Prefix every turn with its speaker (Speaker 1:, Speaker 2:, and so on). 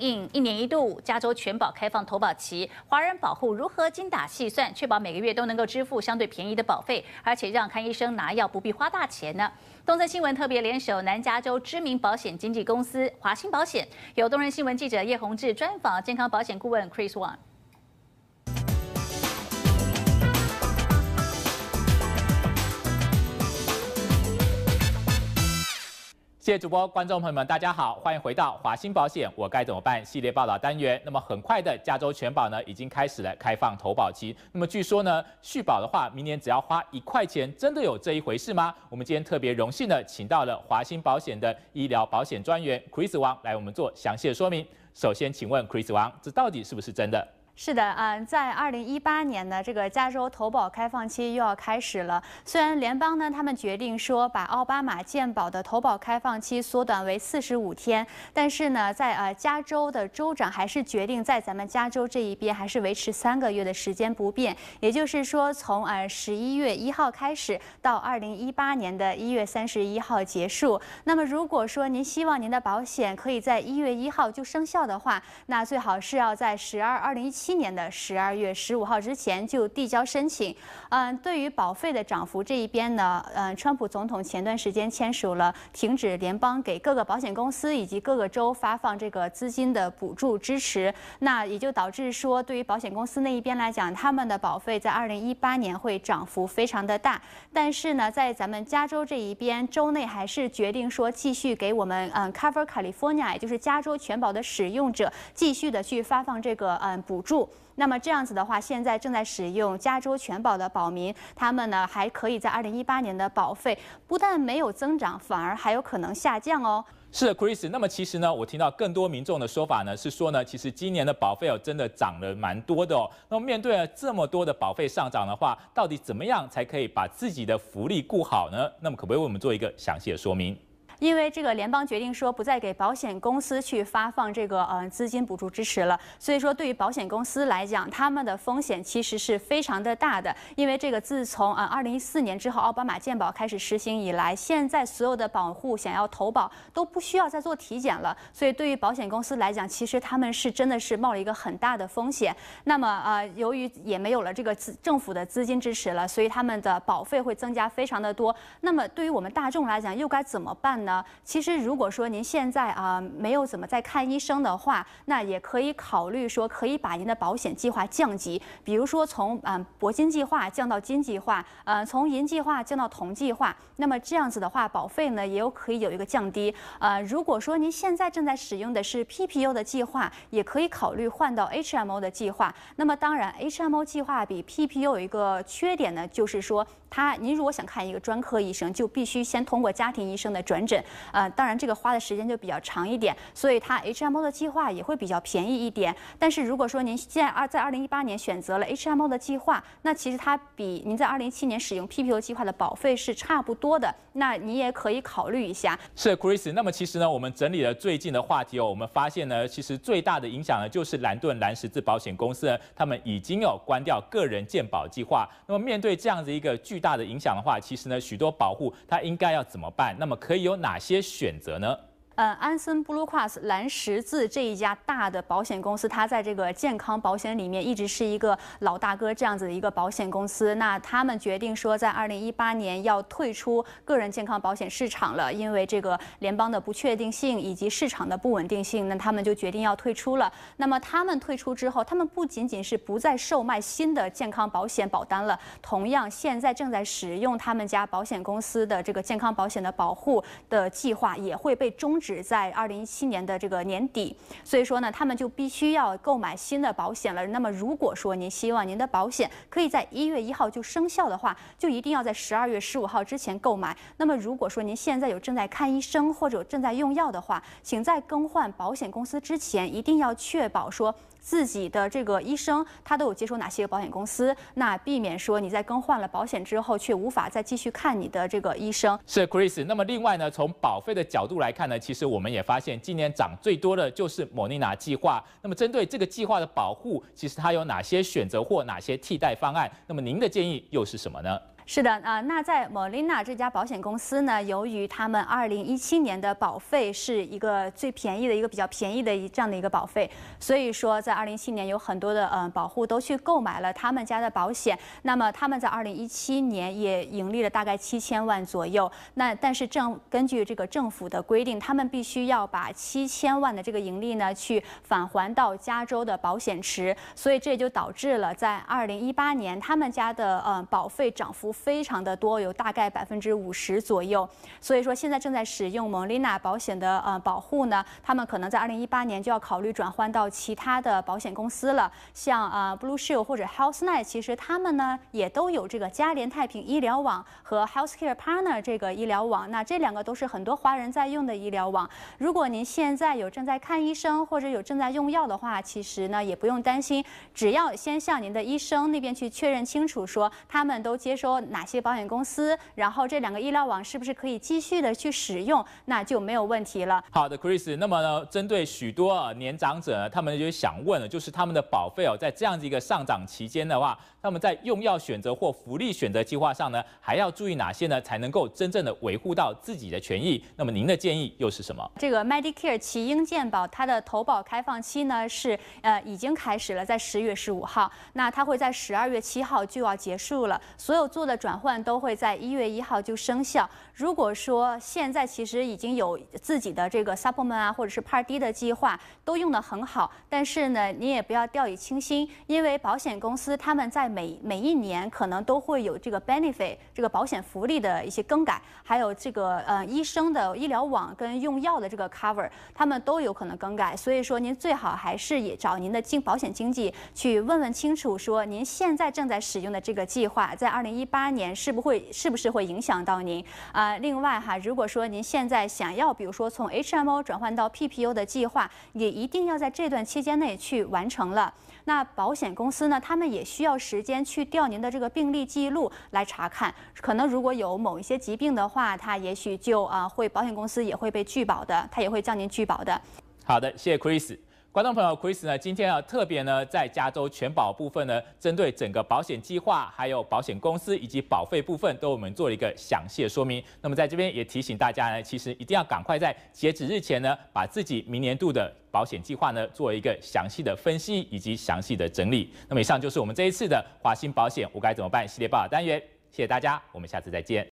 Speaker 1: 应一年一度加州全保开放投保期，华人保护如何精打细算，确保每个月都能够支付相对便宜的保费，而且让看医生拿药不必花大钱呢？东森新闻特别联手南加州知名保险经纪公司华兴保险，有东人新闻记者叶宏志专访健康保险顾问 Chris Wan。
Speaker 2: 谢谢主播，观众朋友们，大家好，欢迎回到华兴保险，我该怎么办系列报道单元。那么很快的，加州全保呢已经开始了开放投保期。那么据说呢，续保的话，明年只要花一块钱，真的有这一回事吗？我们今天特别荣幸的请到了华兴保险的医疗保险专员 Chris 王来，我们做详细的说明。首先，请问 Chris 王，这到底是不是真的？
Speaker 1: 是的，嗯，在二零一八年呢，这个加州投保开放期又要开始了。虽然联邦呢，他们决定说把奥巴马健保的投保开放期缩短为四十五天，但是呢，在呃加州的州长还是决定在咱们加州这一边还是维持三个月的时间不变。也就是说，从呃十一月一号开始到二零一八年的一月三十一号结束。那么，如果说您希望您的保险可以在一月一号就生效的话，那最好是要在十二二零一七。七年的十二月十五号之前就递交申请，嗯，对于保费的涨幅这一边呢，嗯，川普总统前段时间签署了停止联邦给各个保险公司以及各个州发放这个资金的补助支持，那也就导致说，对于保险公司那一边来讲，他们的保费在二零一八年会涨幅非常的大，但是呢，在咱们加州这一边，州内还是决定说继续给我们嗯，Cover California，也就是加州全保的使用者继续的去发放这个嗯补助。那么这样子的话，现在正在使用加州全保的保民，他们呢还可以在二零一八年的保费不但没有增长，反而还有可能下降哦。
Speaker 2: 是，Chris 的。那么其实呢，我听到更多民众的说法呢，是说呢，其实今年的保费哦真的涨了蛮多的哦。那么面对了这么多的保费上涨的话，到底怎么样才可以把自己的福利顾好呢？那么可不可以为我们做一个详细的说明？
Speaker 1: 因为这个联邦决定说不再给保险公司去发放这个呃资金补助支持了，所以说对于保险公司来讲，他们的风险其实是非常的大的。因为这个自从啊二零一四年之后，奥巴马健保开始实行以来，现在所有的保户想要投保都不需要再做体检了。所以对于保险公司来讲，其实他们是真的是冒了一个很大的风险。那么啊，由于也没有了这个资政府的资金支持了，所以他们的保费会增加非常的多。那么对于我们大众来讲，又该怎么办？呢？呢，其实如果说您现在啊没有怎么在看医生的话，那也可以考虑说可以把您的保险计划降级，比如说从啊铂金计划降到金计划，呃从银计划降到铜计划。那么这样子的话，保费呢也有可以有一个降低。呃，如果说您现在正在使用的是 PPU 的计划，也可以考虑换到 HMO 的计划。那么当然，HMO 计划比 PPU 有一个缺点呢，就是说它您如果想看一个专科医生，就必须先通过家庭医生的转诊。呃，当然这个花的时间就比较长一点，所以它 HMO 的计划也会比较便宜一点。但是如果说您现在二在二零一八年选择了 HMO 的计划，那其实它比您在二零一七年使用 PPO 计划的保费是差不多的，那你也可以考虑一下。
Speaker 2: 是，Chris。那么其实呢，我们整理了最近的话题哦，我们发现呢，其实最大的影响呢，就是蓝盾蓝十字保险公司，他们已经有关掉个人健保计划。那么面对这样子一个巨大的影响的话，其实呢，许多保护它应该要怎么办？那么可以有。哪些选择呢？
Speaker 1: 呃，安森布鲁克斯蓝十字这一家大的保险公司，它在这个健康保险里面一直是一个老大哥这样子的一个保险公司。那他们决定说，在二零一八年要退出个人健康保险市场了，因为这个联邦的不确定性以及市场的不稳定性，那他们就决定要退出了。那么他们退出之后，他们不仅仅是不再售卖新的健康保险保单了，同样现在正在使用他们家保险公司的这个健康保险的保护的计划也会被终止。只在二零一七年的这个年底，所以说呢，他们就必须要购买新的保险了。那么，如果说您希望您的保险可以在一月一号就生效的话，就一定要在十二月十五号之前购买。那么，如果说您现在有正在看医生或者正在用药的话，请在更换保险公司之前，一定要确保说。自己的这个医生，他都有接受哪些保险公司？那避免说你在更换了保险之后，却无法再继续看你的这个医生。
Speaker 2: 是 Chris。那么另外呢，从保费的角度来看呢，其实我们也发现今年涨最多的就是莫妮娜计划。那么针对这个计划的保护，其实它有哪些选择或哪些替代方案？那么您的建议又是什么呢？
Speaker 1: 是的啊，那在莫立纳这家保险公司呢，由于他们二零一七年的保费是一个最便宜的一个比较便宜的一这样的一个保费，所以说在二零一七年有很多的呃保户都去购买了他们家的保险。那么他们在二零一七年也盈利了大概七千万左右。那但是政根据这个政府的规定，他们必须要把七千万的这个盈利呢去返还到加州的保险池，所以这也就导致了在二零一八年他们家的呃保费涨幅。非常的多，有大概百分之五十左右。所以说现在正在使用蒙丽娜保险的呃保护呢，他们可能在二零一八年就要考虑转换到其他的保险公司了，像呃 Blue Shield 或者 Health Net，其实他们呢也都有这个嘉联太平医疗网和 Healthcare Partner 这个医疗网，那这两个都是很多华人在用的医疗网。如果您现在有正在看医生或者有正在用药的话，其实呢也不用担心，只要先向您的医生那边去确认清楚，说他们都接收。哪些保险公司？然后这两个医疗网是不是可以继续的去使用？那就没有问题了。
Speaker 2: 好的，Chris。那么呢，针对许多年长者呢，他们就想问了，就是他们的保费哦，在这样子一个上涨期间的话，他们在用药选择或福利选择计划上呢，还要注意哪些呢？才能够真正的维护到自己的权益？那么您的建议又是什么？
Speaker 1: 这个 Medicare 奇英健保，它的投保开放期呢是呃已经开始了，在十月十五号，那它会在十二月七号就要结束了。所有做的。转换都会在一月一号就生效。如果说现在其实已经有自己的这个 supplement 啊，或者是 Part D 的计划都用的很好，但是呢，您也不要掉以轻心，因为保险公司他们在每每一年可能都会有这个 benefit 这个保险福利的一些更改，还有这个呃医生的医疗网跟用药的这个 cover，他们都有可能更改。所以说您最好还是也找您的经保险经纪去问问清楚，说您现在正在使用的这个计划在二零一八。三年是不会，是不是会影响到您啊？另外哈，如果说您现在想要，比如说从 HMO 转换到 PPO 的计划，也一定要在这段期间内去完成了。那保险公司呢，他们也需要时间去调您的这个病历记录来查看。可能如果有某一些疾病的话，他也许就啊会，保险公司也会被拒保的，他也会叫您拒保的。
Speaker 2: 好的，谢谢 Chris。观众朋友，Chris 呢今天啊特别呢在加州全保部分呢，针对整个保险计划、还有保险公司以及保费部分，都我们做了一个详细的说明。那么在这边也提醒大家呢，其实一定要赶快在截止日前呢，把自己明年度的保险计划呢做一个详细的分析以及详细的整理。那么以上就是我们这一次的华兴保险我该怎么办系列报道单元，谢谢大家，我们下次再见。